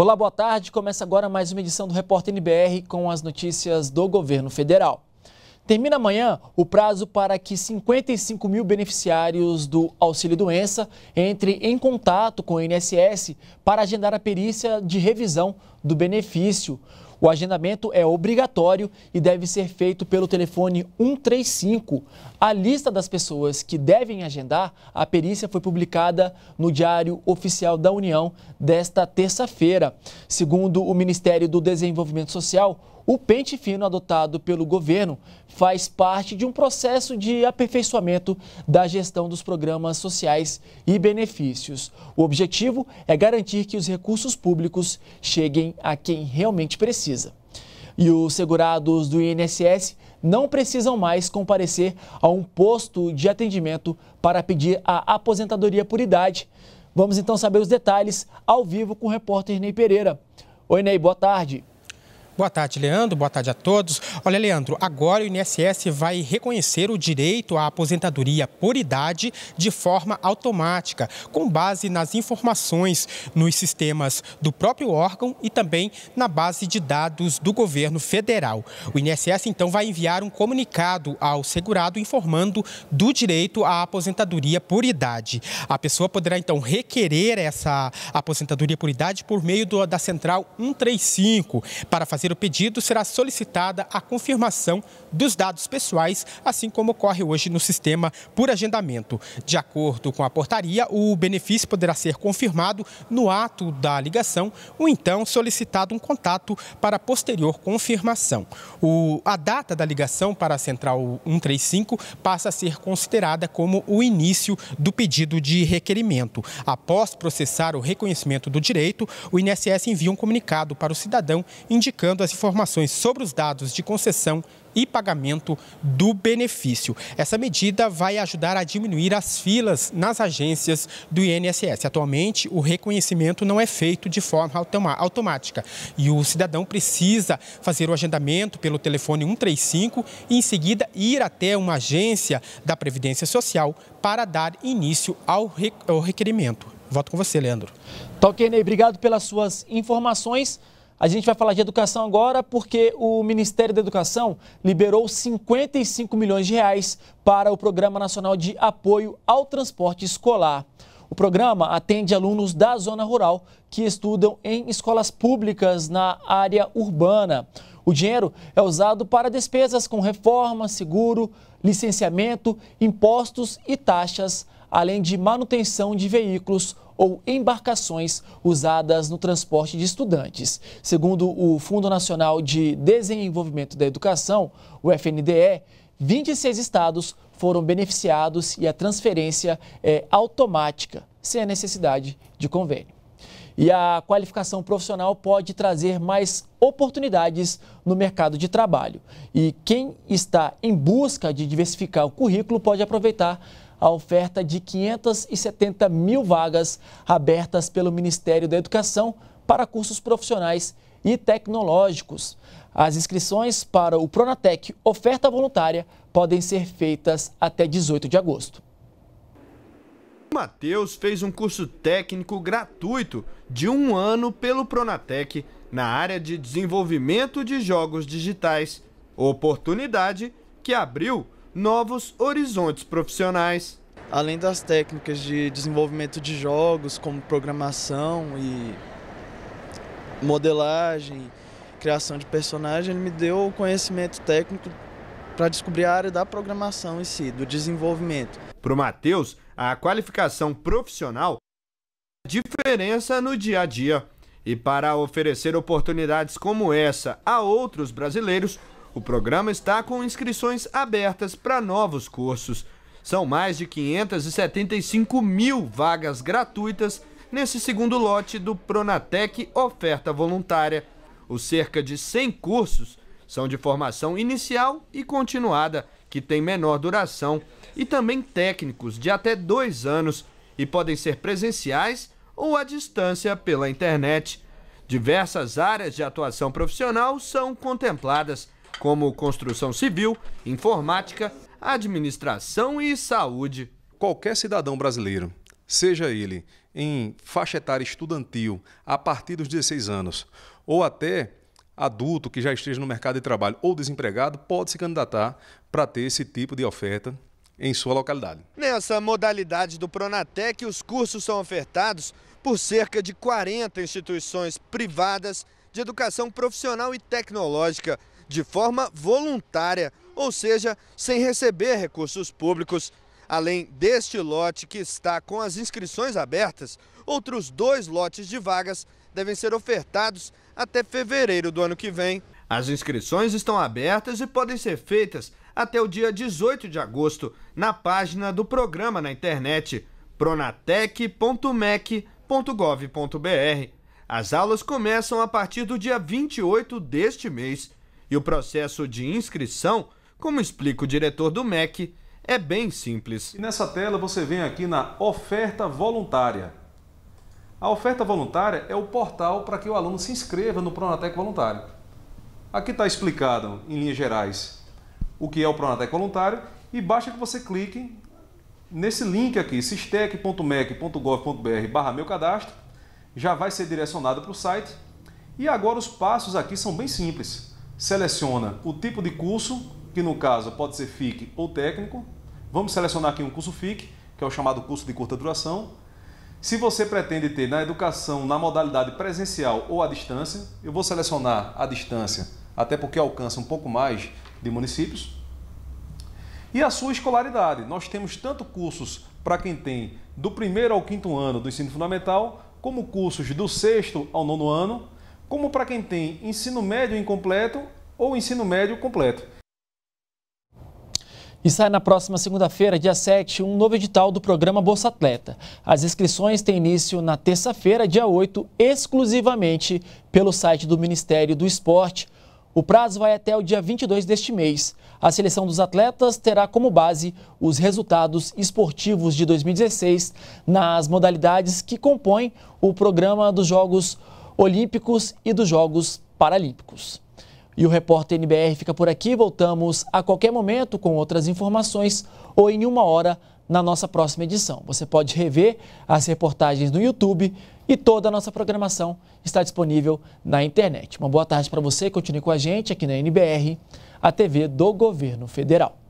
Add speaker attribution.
Speaker 1: Olá, boa tarde. Começa agora mais uma edição do Repórter NBR com as notícias do governo federal. Termina amanhã o prazo para que 55 mil beneficiários do Auxílio Doença entrem em contato com o INSS para agendar a perícia de revisão do benefício. O agendamento é obrigatório e deve ser feito pelo telefone 135. A lista das pessoas que devem agendar a perícia foi publicada no Diário Oficial da União desta terça-feira. Segundo o Ministério do Desenvolvimento Social, o pente fino adotado pelo governo faz parte de um processo de aperfeiçoamento da gestão dos programas sociais e benefícios. O objetivo é garantir que os recursos públicos cheguem a quem realmente precisa precisa. E os segurados do INSS não precisam mais comparecer a um posto de atendimento para pedir a aposentadoria por idade. Vamos então saber os detalhes ao vivo com o repórter Ney Pereira. Oi, Ney, boa tarde.
Speaker 2: Boa tarde, Leandro. Boa tarde a todos. Olha, Leandro, agora o INSS vai reconhecer o direito à aposentadoria por idade de forma automática, com base nas informações nos sistemas do próprio órgão e também na base de dados do governo federal. O INSS, então, vai enviar um comunicado ao segurado informando do direito à aposentadoria por idade. A pessoa poderá, então, requerer essa aposentadoria por idade por meio do, da Central 135 para fazer o pedido, será solicitada a confirmação dos dados pessoais, assim como ocorre hoje no sistema por agendamento. De acordo com a portaria, o benefício poderá ser confirmado no ato da ligação ou então solicitado um contato para posterior confirmação. O, a data da ligação para a Central 135 passa a ser considerada como o início do pedido de requerimento. Após processar o reconhecimento do direito, o INSS envia um comunicado para o cidadão indicando as informações sobre os dados de concessão e pagamento do benefício. Essa medida vai ajudar a diminuir as filas nas agências do INSS. Atualmente, o reconhecimento não é feito de forma automática e o cidadão precisa fazer o agendamento pelo telefone 135 e, em seguida, ir até uma agência da Previdência Social para dar início ao requerimento.
Speaker 1: Volto com você, Leandro. Tá Ney. Obrigado pelas suas informações. A gente vai falar de educação agora porque o Ministério da Educação liberou 55 milhões de reais para o Programa Nacional de Apoio ao Transporte Escolar. O programa atende alunos da zona rural que estudam em escolas públicas na área urbana. O dinheiro é usado para despesas com reforma, seguro, licenciamento, impostos e taxas, além de manutenção de veículos ou embarcações usadas no transporte de estudantes. Segundo o Fundo Nacional de Desenvolvimento da Educação, o FNDE, 26 estados foram beneficiados e a transferência é automática, sem a necessidade de convênio. E a qualificação profissional pode trazer mais oportunidades no mercado de trabalho. E quem está em busca de diversificar o currículo pode aproveitar a oferta de 570 mil vagas abertas pelo Ministério da Educação para cursos profissionais e tecnológicos. As inscrições para o Pronatec Oferta Voluntária podem ser feitas até 18 de agosto.
Speaker 3: Matheus fez um curso técnico gratuito de um ano pelo Pronatec na área de desenvolvimento de jogos digitais, oportunidade que abriu novos horizontes profissionais. Além das técnicas de desenvolvimento de jogos, como programação e modelagem, criação de personagem, ele me deu o conhecimento técnico para descobrir a área da programação em si, do desenvolvimento. Para o Matheus, a qualificação profissional é diferença no dia a dia. E para oferecer oportunidades como essa a outros brasileiros, o programa está com inscrições abertas para novos cursos. São mais de 575 mil vagas gratuitas nesse segundo lote do Pronatec Oferta Voluntária. Os cerca de 100 cursos são de formação inicial e continuada, que tem menor duração, e também técnicos de até dois anos e podem ser presenciais ou à distância pela internet. Diversas áreas de atuação profissional são contempladas como construção civil, informática, administração e saúde. Qualquer cidadão brasileiro, seja ele
Speaker 4: em faixa etária estudantil a partir dos 16 anos ou até adulto que já esteja no mercado de trabalho ou desempregado, pode se candidatar para ter esse tipo de oferta em sua localidade.
Speaker 3: Nessa modalidade do Pronatec, os cursos são ofertados por cerca de 40 instituições privadas de educação profissional e tecnológica de forma voluntária, ou seja, sem receber recursos públicos. Além deste lote que está com as inscrições abertas, outros dois lotes de vagas devem ser ofertados até fevereiro do ano que vem. As inscrições estão abertas e podem ser feitas até o dia 18 de agosto na página do programa na internet pronatec.mec.gov.br. As aulas começam a partir do dia 28 deste mês. E o processo de inscrição, como explica o diretor do MEC, é bem simples. E nessa tela você vem aqui na oferta voluntária.
Speaker 4: A oferta voluntária é o portal para que o aluno se inscreva no Pronatec Voluntário. Aqui está explicado, em linhas gerais, o que é o Pronatec Voluntário e basta que você clique nesse link aqui, sistec.mec.gov.br barra meu cadastro, já vai ser direcionado para o site. E agora os passos aqui são bem simples seleciona o tipo de curso, que no caso pode ser FIC ou técnico. Vamos selecionar aqui um curso FIC, que é o chamado curso de curta duração. Se você pretende ter na educação na modalidade presencial ou à distância, eu vou selecionar a distância, até porque alcança um pouco mais de municípios. E a sua escolaridade. Nós temos tanto cursos para quem tem do primeiro ao quinto ano do ensino fundamental, como cursos do sexto ao nono ano, como para quem tem ensino médio incompleto ou ensino médio completo.
Speaker 1: E sai na próxima segunda-feira, dia 7, um novo edital do programa Bolsa Atleta. As inscrições têm início na terça-feira, dia 8, exclusivamente pelo site do Ministério do Esporte. O prazo vai até o dia 22 deste mês. A seleção dos atletas terá como base os resultados esportivos de 2016 nas modalidades que compõem o programa dos Jogos Olímpicos Olímpicos e dos Jogos Paralímpicos. E o repórter NBR fica por aqui. Voltamos a qualquer momento com outras informações ou em uma hora na nossa próxima edição. Você pode rever as reportagens no YouTube e toda a nossa programação está disponível na internet. Uma boa tarde para você. Continue com a gente aqui na NBR, a TV do Governo Federal.